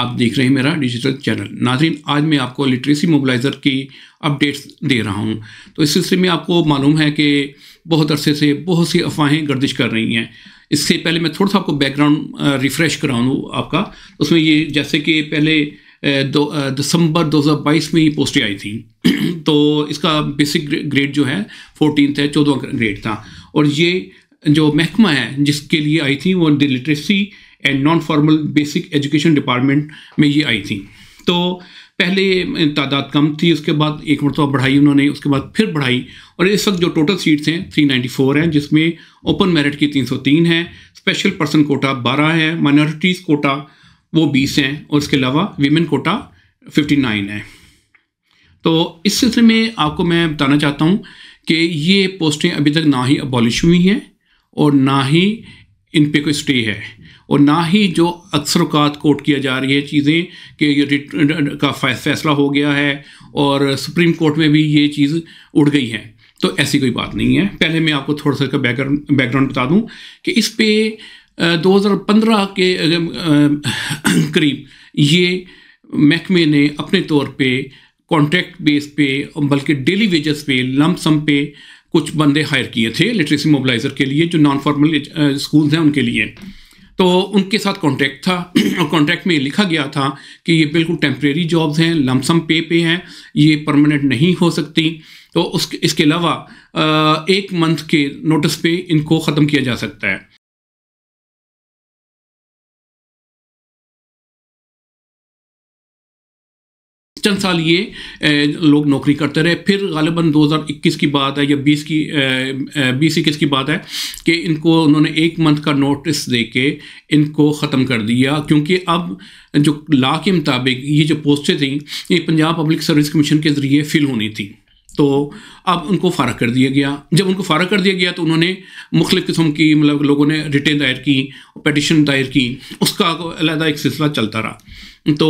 आप देख रहे हैं मेरा डिजिटल चैनल नाजरीन आज मैं आपको लिटरेसी मोबलाइज़र की अपडेट्स दे रहा हूँ तो इस सिलसिले में आपको मालूम है कि बहुत अरसे से बहुत सी अफवाहें गर्दिश कर रही हैं इससे पहले मैं थोड़ा सा आपको बैकग्राउंड रिफ़्रेश कराऊँ आपका उसमें ये जैसे कि पहले दो दिसंबर 2022 में ही पोस्टें आई थी तो इसका बेसिक ग्रेड जो है फोर्टीन है चौदह ग्रेड था और ये जो महकमा है जिसके लिए आई थी वो literacy and non formal basic education department में ये आई थी तो पहले तादाद कम थी उसके बाद एक मरतबा बढ़ाई उन्होंने उसके बाद फिर बढ़ाई और इस वक्त जो टोटल सीट्स हैं 394 हैं जिसमें ओपन मेरिट की 303 हैं स्पेशल पर्सन कोटा 12 है माइनॉरिटीज़ कोटा वो 20 हैं और इसके अलावा वीमेन कोटा 59 है तो इस सिलसिले में आपको मैं बताना चाहता हूँ कि ये पोस्टें अभी तक ना ही अबॉलिश हुई हैं और ना ही इन पे कोई स्टे है और ना ही जो अक्सर अवकात कोर्ट किया जा रही है चीज़ें कि का फैसला हो गया है और सुप्रीम कोर्ट में भी ये चीज़ उड़ गई है तो ऐसी कोई बात नहीं है पहले मैं आपको थोड़ा सा बैकग्राउंड बैकग्राउंड बता दूं कि इस पे 2015 के करीब ये महकमे ने अपने तौर पे कॉन्ट्रैक्ट बेस पे बल्कि डेली वेजेस पे लम सम पे कुछ बंदे हायर किए थे लिटरेसी मोबलाइज़र के लिए जो नॉन फॉर्मल स्कूल्स हैं उनके लिए तो उनके साथ कॉन्ट्रैक्ट था और कॉन्ट्रैक्ट में लिखा गया था कि ये बिल्कुल टेम्प्रेरी जॉब्स हैं लमसम पे पे हैं ये परमानेंट नहीं हो सकती तो उसके इसके अलावा uh, एक मंथ के नोटिस पे इनको ख़त्म किया जा सकता है चंद साल ये लोग नौकरी करते रहे फिर गालिबा 2021 की बात है या 20 की बीस इक्कीस की बात है कि इनको उन्होंने एक मंथ का नोटिस दे के इनको ख़त्म कर दिया क्योंकि अब जो ला के मुताबिक ये जो पोस्टें थी ये पंजाब पब्लिक सर्विस कमीशन के ज़रिए फिल होनी थी तो अब उनको फारग कर दिया गया जब उनको फारग कर दिया गया तो उन्होंने मुख्तलिफ़ किस्म की मतलब लोगों ने रिटेन दायर की पटिशन दायर की उसका अलहदा एक सिलसिला चलता रहा तो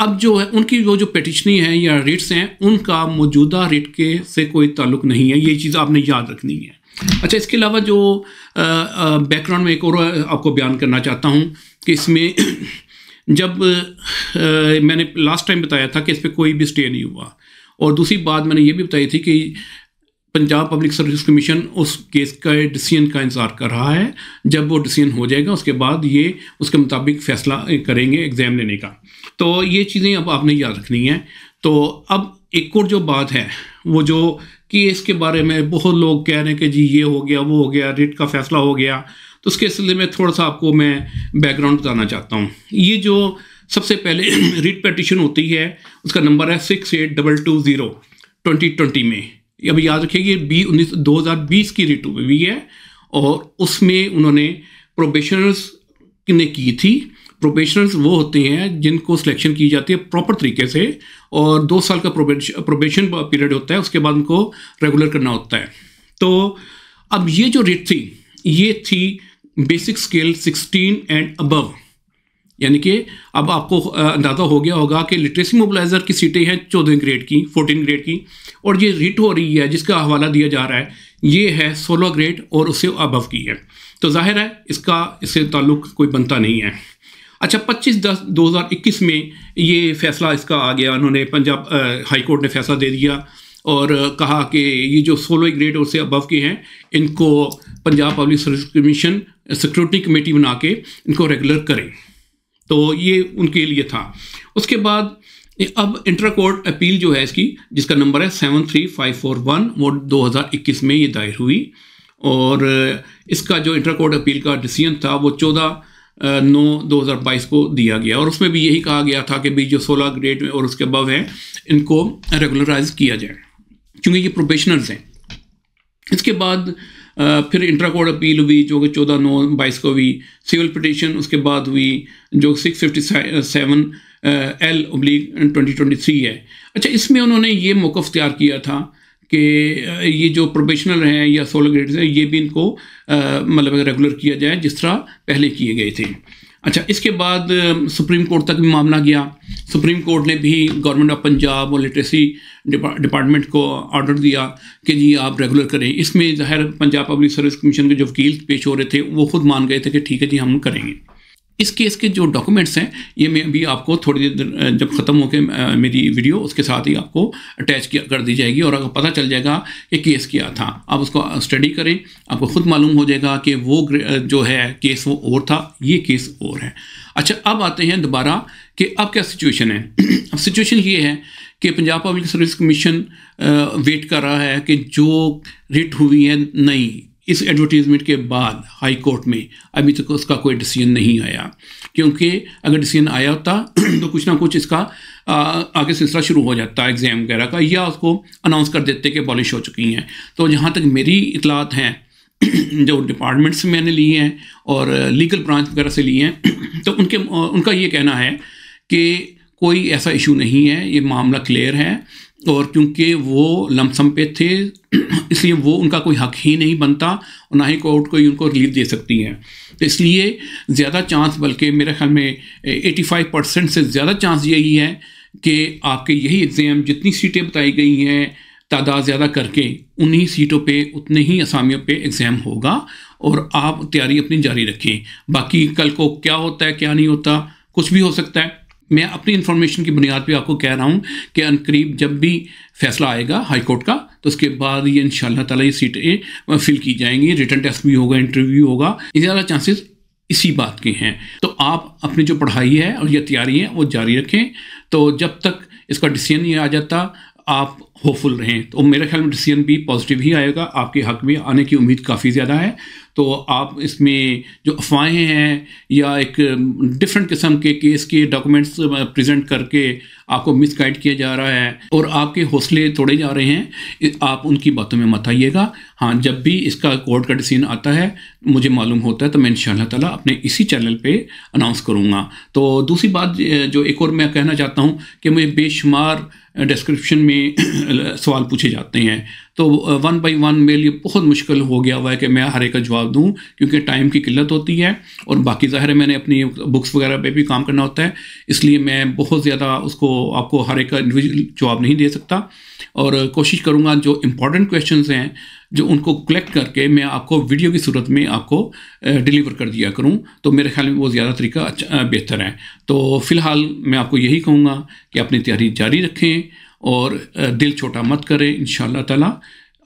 अब जो है उनकी वो जो पेटिशनी है या रेट्स हैं उनका मौजूदा रेट के से कोई ताल्लुक नहीं है ये चीज़ आपने याद रखनी है अच्छा इसके अलावा जो बैकग्राउंड में एक और आपको बयान करना चाहता हूँ कि इसमें जब आ, मैंने लास्ट टाइम बताया था कि इस पर कोई भी स्टे नहीं हुआ और दूसरी बात मैंने ये भी बताई थी कि पंजाब पब्लिक सर्विस कमीशन उस केस का डिसीजन का इंतज़ार कर रहा है जब वो डिसीजन हो जाएगा उसके बाद ये उसके मुताबिक फ़ैसला करेंगे एग्ज़ाम लेने का तो ये चीज़ें अब आपने याद रखनी है तो अब एक और जो बात है वो जो केस के बारे में बहुत लोग कह रहे हैं कि जी ये हो गया वो हो गया रिट का फ़ैसला हो गया तो उसके सिलसिले में थोड़ा सा आपको मैं बैकग्राउंड बताना चाहता हूँ ये जो सबसे पहले रिट पटिशन होती है उसका नंबर है six eight double two zero twenty twenty में अब याद रखिए ये बी उन्नीस दो हज़ार बीस की रिटू भी है और उसमें उन्होंने प्रोबेशनर्स ने की थी प्रोबेशनर्स वो होते हैं जिनको सिलेक्शन की जाती है प्रॉपर तरीके से और दो साल का प्रोबेशन पीरियड होता है उसके बाद उनको रेगुलर करना होता है तो अब ये जो रेट थी ये थी बेसिक स्केल 16 एंड अबव यानी कि अब आपको अंदाज़ा हो गया होगा कि लिटरेसी मोबलाइज़र की सीटें हैं चौदह ग्रेड की फोर्टीन ग्रेड की और ये रिट हो रही है जिसका हवाला दिया जा रहा है ये है सोलह ग्रेड और उससे अबव की है तो जाहिर है इसका इससे ताल्लुक कोई बनता नहीं है अच्छा 25 दस 2021 में ये फैसला इसका आ गया उन्होंने पंजाब हाई कोर्ट ने फैसला दे दिया और कहा कि ये जो सोलह ग्रेड और से अबव के हैं इनको Punjab public service commission security committee बना के इनको रेगुलर करें तो ये उनके लिए था उसके बाद अब इंटर कोर्ट अपील जो है इसकी जिसका नंबर है seven three five four one वो दो हज़ार इक्कीस में ये दायर हुई और इसका जो इंटर कोर्ट अपील का डिसीजन था वो चौदह नौ दो हज़ार बाईस को दिया गया और उसमें भी यही कहा गया था कि भाई जो सोलह ग्रेड में और उसके अबव हैं इनको रेगुलराइज किया जाए क्योंकि ये प्रोफेशनल्स हैं इसके बाद फिर इंटरा कोर्ट अपील हुई जो कि चौदह नौ बाईस को हुई सिविल पटिशन उसके बाद हुई जो सिक्स फिफ्टी सेवन एल उब्लिक ट्वेंटी ट्वेंटी थ्री है अच्छा इसमें उन्होंने ये मौक़ तैयार किया था कि ये जो प्रोफेशनल हैं या सोलर ग्रेड्स हैं ये भी इनको मतलब रेगुलर किया जाए जिस तरह पहले किए गए थे अच्छा इसके बाद सुप्रीम कोर्ट तक भी मामला गया सुप्रीम कोर्ट ने भी गवर्नमेंट ऑफ पंजाब और लिटरेसी डिपार्टमेंट को ऑर्डर दिया कि जी आप रेगुलर करें इसमें ज़ाहिर पंजाब पब्लिक सर्विस कमीशन के जो वकील पेश हो रहे थे वो खुद मान गए थे कि ठीक है जी हम करेंगे इस केस के जो डॉक्यूमेंट्स हैं ये मैं भी आपको थोड़ी देर जब ख़त्म होकर मेरी वीडियो उसके साथ ही आपको अटैच कर दी जाएगी और अगर पता चल जाएगा कि केस क्या था आप उसको स्टडी करें आपको खुद मालूम हो जाएगा कि वो जो है केस वो और था ये केस और है अच्छा अब आते हैं दोबारा कि अब क्या सिचुएशन है अब सिचुएशन ये है कि Punjab public service commission wait कर रहा है कि जो रिट हुई है नई इस एडवर्टीज़मेंट के बाद हाई कोर्ट में अभी तक उसका कोई डिसीजन नहीं आया क्योंकि अगर डिसीजन आया होता तो कुछ ना कुछ इसका आगे सिलसिला शुरू हो जाता एग्ज़ाम वगैरह का या उसको अनाउंस कर देते कि पॉलिश हो चुकी हैं तो जहाँ तक मेरी इतलात हैं जो डिपार्टमेंट्स मैंने लिए हैं और लीगल ब्रांच वगैरह से लिए हैं तो उनके उनका ये कहना है कि कोई ऐसा इशू नहीं है ये मामला क्लियर है और क्योंकि वो लमसम पे थे इसलिए वो उनका कोई हक ही नहीं बनता और ना ही कोर्ट कोई उनको रिलीफ दे सकती है तो इसलिए ज़्यादा चांस बल्कि मेरे ख्याल में 85 परसेंट से ज़्यादा चांस यही है कि आपके यही एग्ज़ाम जितनी सीटें बताई गई हैं तादाद ज़्यादा करके उन्हीं सीटों पे उतने ही असामियों पे एग्ज़ाम होगा और आप तैयारी अपनी जारी रखें बाकी कल को क्या होता है क्या नहीं होता कुछ भी हो सकता है मैं अपनी इन्फॉर्मेशन की बुनियाद पे आपको कह रहा हूँ कि अनकरीब जब भी फैसला आएगा हाई कोर्ट का तो उसके बाद ये इन ताला ये सीटें फिल की जाएंगी रिटर्न टेस्ट भी होगा इंटरव्यू होगा ज़्यादा चांसेस इसी बात के हैं तो आप अपनी जो पढ़ाई है और यह तैयारी है वो जारी रखें तो जब तक इसका डिसीजन नहीं आ जाता आप होपफुल रहें तो मेरे ख्याल में डिसीजन भी पॉजिटिव ही आएगा आपके हक में आने की उम्मीद काफ़ी ज़्यादा है तो आप इसमें जो अफवाहें हैं या एक डिफरेंट किस्म के केस के डॉक्यूमेंट्स प्रेजेंट करके आपको मिस गाइड किया जा रहा है और आपके हौसले तोड़े जा रहे हैं आप उनकी बातों में मत आइएगा हाँ जब भी इसका कोर्ट का डिसीजन आता है मुझे मालूम होता है तो मैं इन ताला अपने इसी चैनल पे अनाउंस करूँगा तो दूसरी बात जो एक और मैं कहना चाहता हूँ कि मुझे बेशुमार डिस्क्रिप्शन में सवाल पूछे जाते हैं तो वन बाई वन मेरे लिए बहुत मुश्किल हो गया हुआ है कि मैं हर एक का जवाब जवाब दूँ क्योंकि टाइम की किल्लत होती है और बाकी ज़ाहिर है मैंने अपनी बुक्स वगैरह पे भी काम करना होता है इसलिए मैं बहुत ज़्यादा उसको आपको हर एक इंडिविजुअल जवाब नहीं दे सकता और कोशिश करूँगा जो इंपॉर्टेंट क्वेश्चन हैं जो उनको कलेक्ट करके मैं आपको वीडियो की सूरत में आपको डिलीवर कर दिया करूं तो मेरे ख्याल में वो ज़्यादा तरीका अच्छा बेहतर है तो फ़िलहाल मैं आपको यही कहूँगा कि अपनी तैयारी जारी रखें और दिल छोटा मत करें इन ताला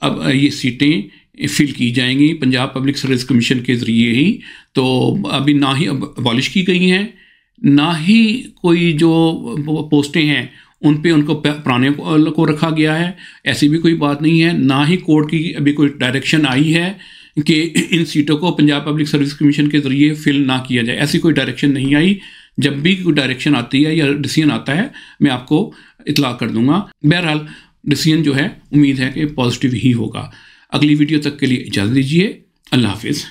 अब ये सीटें फिल की जाएंगी पंजाब पब्लिक सर्विस कमीशन के ज़रिए ही तो अभी ना ही अबॉलिश की गई हैं ना ही कोई जो पोस्टें हैं उन पे उनको पुराने को रखा गया है ऐसी भी कोई बात नहीं है ना ही कोर्ट की अभी कोई डायरेक्शन आई है कि इन सीटों को पंजाब पब्लिक सर्विस कमीशन के ज़रिए फिल ना किया जाए ऐसी कोई डायरेक्शन नहीं आई जब भी कोई डायरेक्शन आती है या डिसीजन आता है मैं आपको इतला कर दूंगा बहरहाल डिसीजन जो है उम्मीद है कि पॉजिटिव ही होगा अगली वीडियो तक के लिए इजाज़त दीजिए अल्लाह हाफिज़